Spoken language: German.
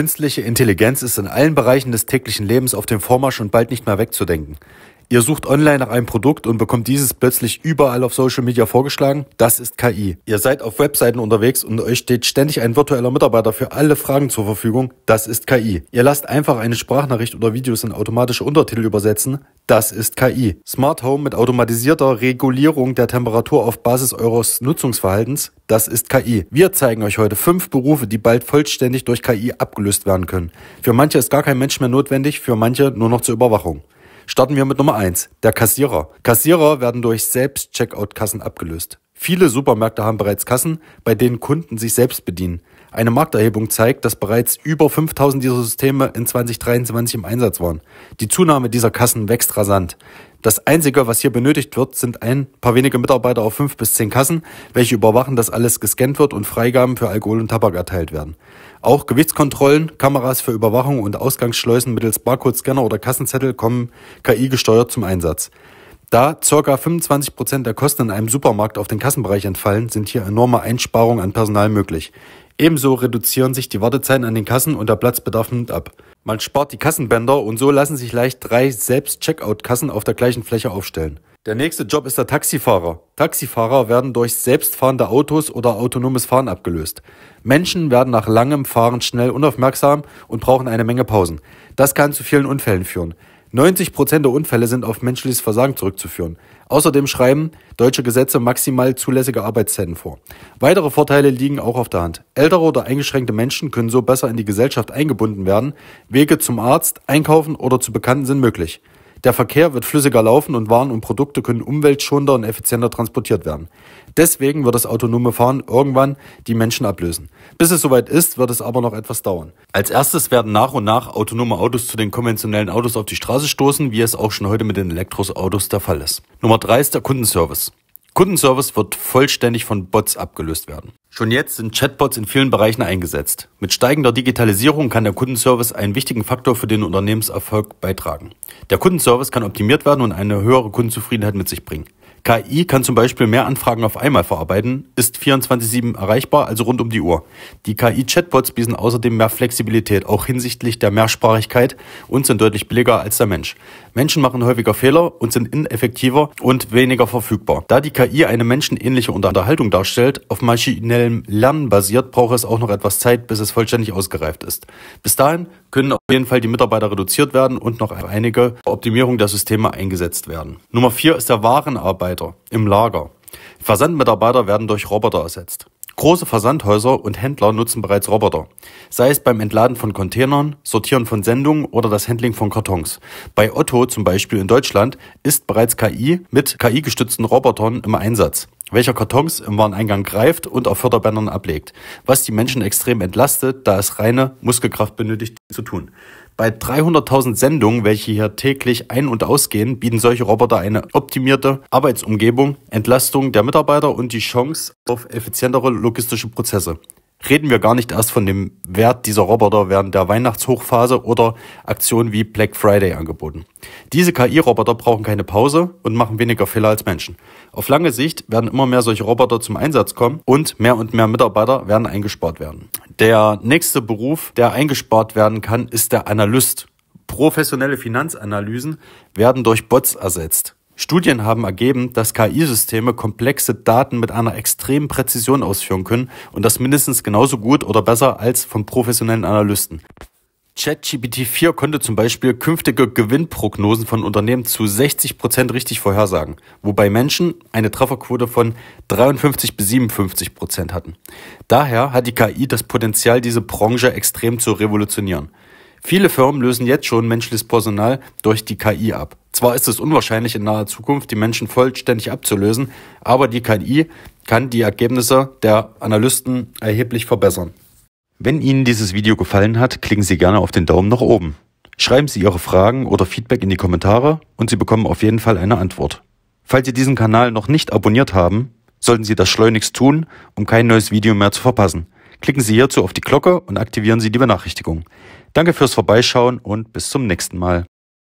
Künstliche Intelligenz ist in allen Bereichen des täglichen Lebens auf dem Vormarsch und bald nicht mehr wegzudenken. Ihr sucht online nach einem Produkt und bekommt dieses plötzlich überall auf Social Media vorgeschlagen? Das ist KI. Ihr seid auf Webseiten unterwegs und euch steht ständig ein virtueller Mitarbeiter für alle Fragen zur Verfügung? Das ist KI. Ihr lasst einfach eine Sprachnachricht oder Videos in automatische Untertitel übersetzen? Das ist KI. Smart Home mit automatisierter Regulierung der Temperatur auf Basis eures Nutzungsverhaltens? Das ist KI. Wir zeigen euch heute fünf Berufe, die bald vollständig durch KI abgelöst werden können. Für manche ist gar kein Mensch mehr notwendig, für manche nur noch zur Überwachung. Starten wir mit Nummer eins: der Kassierer. Kassierer werden durch Selbst-Checkout-Kassen abgelöst. Viele Supermärkte haben bereits Kassen, bei denen Kunden sich selbst bedienen. Eine Markterhebung zeigt, dass bereits über 5000 dieser Systeme in 2023 im Einsatz waren. Die Zunahme dieser Kassen wächst rasant. Das Einzige, was hier benötigt wird, sind ein paar wenige Mitarbeiter auf fünf bis zehn Kassen, welche überwachen, dass alles gescannt wird und Freigaben für Alkohol und Tabak erteilt werden. Auch Gewichtskontrollen, Kameras für Überwachung und Ausgangsschleusen mittels Barcode-Scanner oder Kassenzettel kommen KI-gesteuert zum Einsatz. Da ca. 25% Prozent der Kosten in einem Supermarkt auf den Kassenbereich entfallen, sind hier enorme Einsparungen an Personal möglich. Ebenso reduzieren sich die Wartezeiten an den Kassen und der Platzbedarf nimmt ab. Man spart die Kassenbänder und so lassen sich leicht drei Selbst-Checkout-Kassen auf der gleichen Fläche aufstellen. Der nächste Job ist der Taxifahrer. Taxifahrer werden durch selbstfahrende Autos oder autonomes Fahren abgelöst. Menschen werden nach langem Fahren schnell unaufmerksam und brauchen eine Menge Pausen. Das kann zu vielen Unfällen führen. 90 Prozent der Unfälle sind auf menschliches Versagen zurückzuführen. Außerdem schreiben deutsche Gesetze maximal zulässige Arbeitszeiten vor. Weitere Vorteile liegen auch auf der Hand. Ältere oder eingeschränkte Menschen können so besser in die Gesellschaft eingebunden werden. Wege zum Arzt, einkaufen oder zu Bekannten sind möglich. Der Verkehr wird flüssiger laufen und Waren und Produkte können umweltschonender und effizienter transportiert werden. Deswegen wird das autonome Fahren irgendwann die Menschen ablösen. Bis es soweit ist, wird es aber noch etwas dauern. Als erstes werden nach und nach autonome Autos zu den konventionellen Autos auf die Straße stoßen, wie es auch schon heute mit den Elektroautos der Fall ist. Nummer drei ist der Kundenservice. Kundenservice wird vollständig von Bots abgelöst werden. Schon jetzt sind Chatbots in vielen Bereichen eingesetzt. Mit steigender Digitalisierung kann der Kundenservice einen wichtigen Faktor für den Unternehmenserfolg beitragen. Der Kundenservice kann optimiert werden und eine höhere Kundenzufriedenheit mit sich bringen. KI kann zum Beispiel mehr Anfragen auf einmal verarbeiten, ist 24-7 erreichbar, also rund um die Uhr. Die KI-Chatbots bieten außerdem mehr Flexibilität, auch hinsichtlich der Mehrsprachigkeit und sind deutlich billiger als der Mensch. Menschen machen häufiger Fehler und sind ineffektiver und weniger verfügbar. Da die KI eine menschenähnliche Unterhaltung darstellt, auf maschinellem Lernen basiert, braucht es auch noch etwas Zeit, bis es vollständig ausgereift ist. Bis dahin können auf jeden Fall die Mitarbeiter reduziert werden und noch einige Optimierung der Systeme eingesetzt werden. Nummer vier ist der Warenarbeiter im Lager. Versandmitarbeiter werden durch Roboter ersetzt. Große Versandhäuser und Händler nutzen bereits Roboter, sei es beim Entladen von Containern, Sortieren von Sendungen oder das Handling von Kartons. Bei Otto zum Beispiel in Deutschland ist bereits KI mit KI-gestützten Robotern im Einsatz welcher Kartons im Wareneingang greift und auf Förderbändern ablegt, was die Menschen extrem entlastet, da es reine Muskelkraft benötigt zu tun. Bei 300.000 Sendungen, welche hier täglich ein- und ausgehen, bieten solche Roboter eine optimierte Arbeitsumgebung, Entlastung der Mitarbeiter und die Chance auf effizientere logistische Prozesse reden wir gar nicht erst von dem Wert dieser Roboter während der Weihnachtshochphase oder Aktionen wie Black Friday angeboten. Diese KI-Roboter brauchen keine Pause und machen weniger Fehler als Menschen. Auf lange Sicht werden immer mehr solche Roboter zum Einsatz kommen und mehr und mehr Mitarbeiter werden eingespart werden. Der nächste Beruf, der eingespart werden kann, ist der Analyst. Professionelle Finanzanalysen werden durch Bots ersetzt. Studien haben ergeben, dass KI-Systeme komplexe Daten mit einer extremen Präzision ausführen können und das mindestens genauso gut oder besser als von professionellen Analysten. ChatGPT 4 konnte zum Beispiel künftige Gewinnprognosen von Unternehmen zu 60% Prozent richtig vorhersagen, wobei Menschen eine Trefferquote von 53 bis 57% Prozent hatten. Daher hat die KI das Potenzial, diese Branche extrem zu revolutionieren. Viele Firmen lösen jetzt schon menschliches Personal durch die KI ab. Zwar ist es unwahrscheinlich, in naher Zukunft die Menschen vollständig abzulösen, aber die KI kann die Ergebnisse der Analysten erheblich verbessern. Wenn Ihnen dieses Video gefallen hat, klicken Sie gerne auf den Daumen nach oben. Schreiben Sie Ihre Fragen oder Feedback in die Kommentare und Sie bekommen auf jeden Fall eine Antwort. Falls Sie diesen Kanal noch nicht abonniert haben, sollten Sie das schleunigst tun, um kein neues Video mehr zu verpassen. Klicken Sie hierzu auf die Glocke und aktivieren Sie die Benachrichtigung. Danke fürs Vorbeischauen und bis zum nächsten Mal.